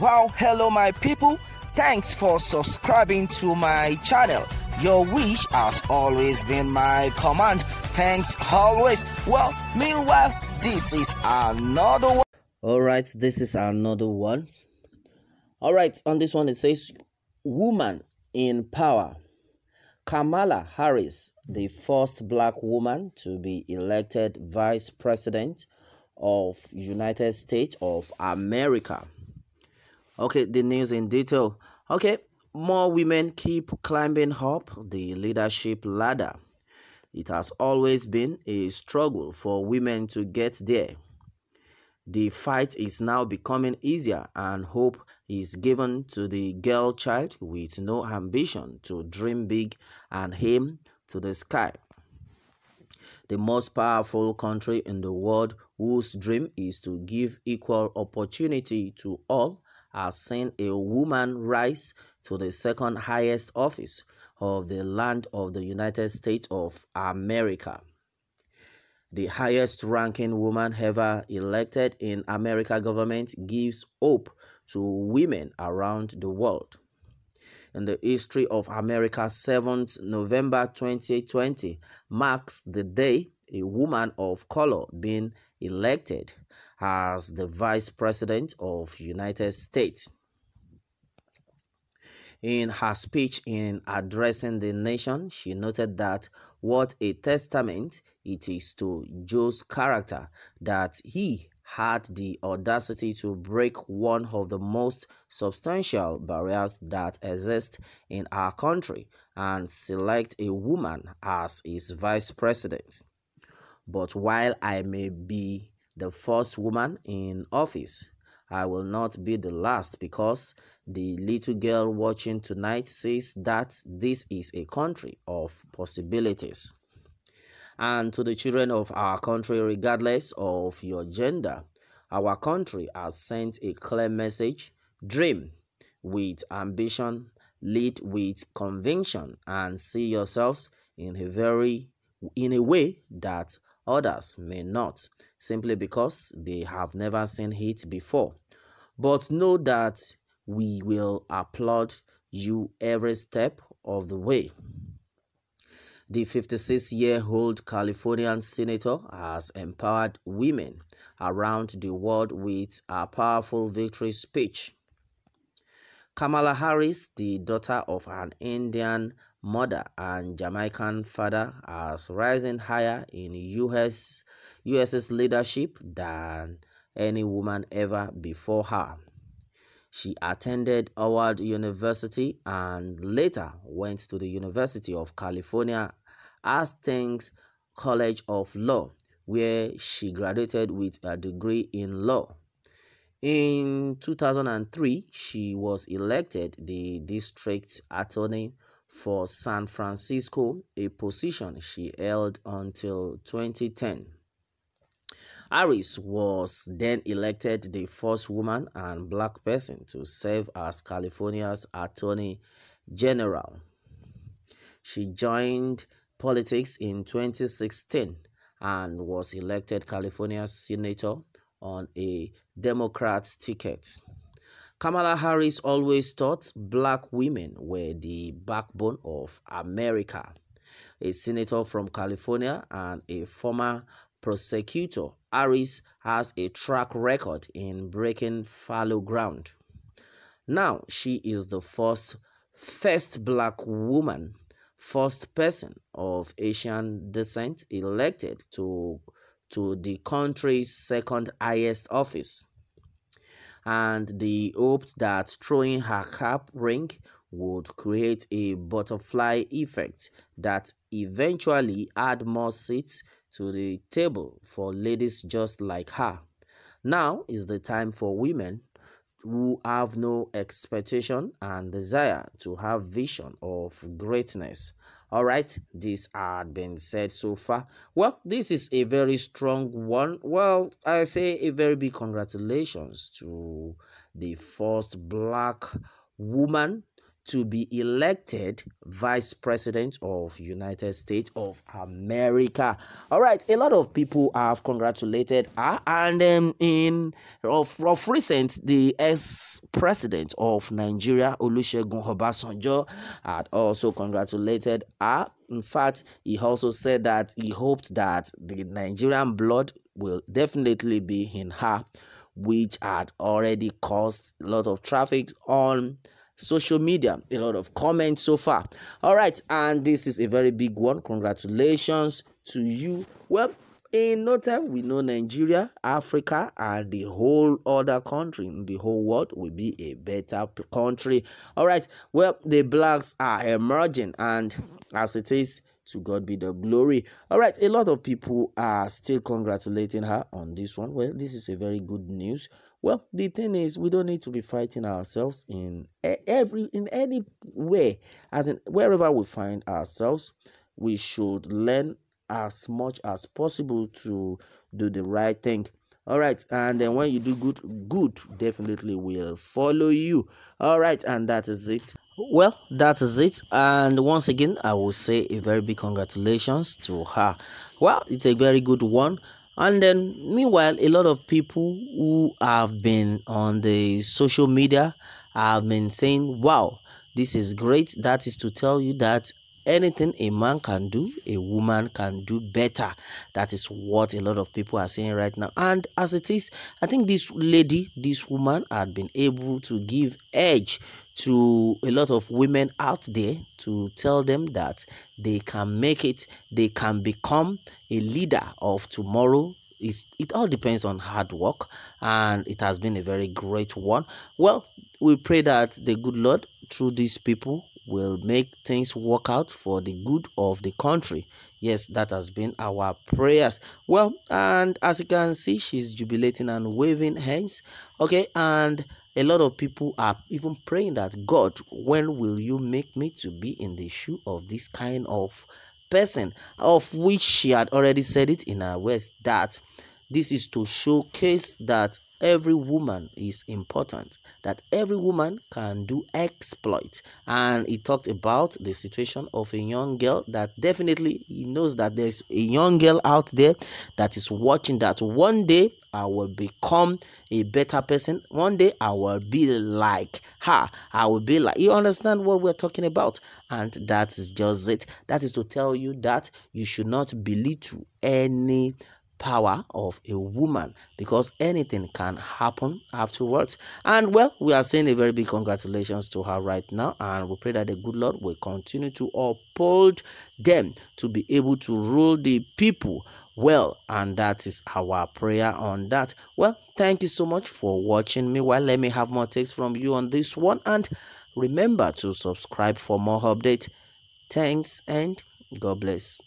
Wow, hello my people. Thanks for subscribing to my channel. Your wish has always been my command. Thanks always. Well, meanwhile, this is another one. All right, this is another one. All right, on this one it says woman in power. Kamala Harris, the first black woman to be elected vice president of United States of America. Okay, the news in detail. Okay, more women keep climbing up the leadership ladder. It has always been a struggle for women to get there. The fight is now becoming easier and hope is given to the girl child with no ambition to dream big and aim to the sky. The most powerful country in the world whose dream is to give equal opportunity to all has seen a woman rise to the second highest office of the land of the United States of America. The highest ranking woman ever elected in America government gives hope to women around the world. In the history of America, 7th November 2020 marks the day a woman of color being elected as the Vice President of United States. In her speech in addressing the nation, she noted that what a testament it is to Joe's character that he had the audacity to break one of the most substantial barriers that exist in our country and select a woman as his vice president. But while I may be the first woman in office. I will not be the last because the little girl watching tonight says that this is a country of possibilities. And to the children of our country, regardless of your gender, our country has sent a clear message dream with ambition, lead with conviction, and see yourselves in a very in a way that Others may not, simply because they have never seen it before. But know that we will applaud you every step of the way. The 56 year old Californian senator has empowered women around the world with a powerful victory speech. Kamala Harris, the daughter of an Indian mother and Jamaican father as rising higher in US US's leadership than any woman ever before her. She attended Howard University and later went to the University of California Hastings College of Law, where she graduated with a degree in law. In 2003, she was elected the district attorney for San Francisco, a position she held until 2010. Harris was then elected the first woman and black person to serve as California's Attorney General. She joined politics in 2016 and was elected California Senator on a Democrat ticket. Kamala Harris always thought black women were the backbone of America. A senator from California and a former prosecutor, Harris has a track record in breaking fallow ground. Now she is the first first black woman, first person of Asian descent elected to to the country's second highest office and they hoped that throwing her cap ring would create a butterfly effect that eventually add more seats to the table for ladies just like her. Now is the time for women who have no expectation and desire to have vision of greatness all right these had been said so far well this is a very strong one well i say a very big congratulations to the first black woman to be elected vice president of United States of America. All right, a lot of people have congratulated her, and um, in of, of recent, the ex-president of Nigeria, Olusegun Obasanjo, had also congratulated her. In fact, he also said that he hoped that the Nigerian blood will definitely be in her, which had already caused a lot of traffic on social media. A lot of comments so far. All right, and this is a very big one. Congratulations to you. Well, in no time, we know Nigeria, Africa, and the whole other country, the whole world will be a better country. All right. Well, the blacks are emerging, and as it is, to God be the glory. All right. A lot of people are still congratulating her on this one. Well, this is a very good news well, the thing is, we don't need to be fighting ourselves in every in any way, as in wherever we find ourselves, we should learn as much as possible to do the right thing. All right, and then when you do good, good definitely will follow you. All right, and that is it. Well, that is it. And once again, I will say a very big congratulations to her. Well, it's a very good one. And then, meanwhile, a lot of people who have been on the social media have been saying, wow, this is great. That is to tell you that anything a man can do, a woman can do better. That is what a lot of people are saying right now. And as it is, I think this lady, this woman, had been able to give edge to a lot of women out there to tell them that they can make it, they can become a leader of tomorrow it's, it all depends on hard work and it has been a very great one well we pray that the good lord through these people will make things work out for the good of the country. Yes, that has been our prayers. Well, and as you can see, she's jubilating and waving hands. Okay, and a lot of people are even praying that God, when will you make me to be in the shoe of this kind of person? Of which she had already said it in her words that this is to showcase that every woman is important, that every woman can do exploit. And he talked about the situation of a young girl that definitely he knows that there's a young girl out there that is watching that one day I will become a better person. One day I will be like her. I will be like you understand what we're talking about. And that is just it. That is to tell you that you should not belittle any power of a woman because anything can happen afterwards and well we are saying a very big congratulations to her right now and we pray that the good lord will continue to uphold them to be able to rule the people well and that is our prayer on that well thank you so much for watching me well let me have more takes from you on this one and remember to subscribe for more updates thanks and god bless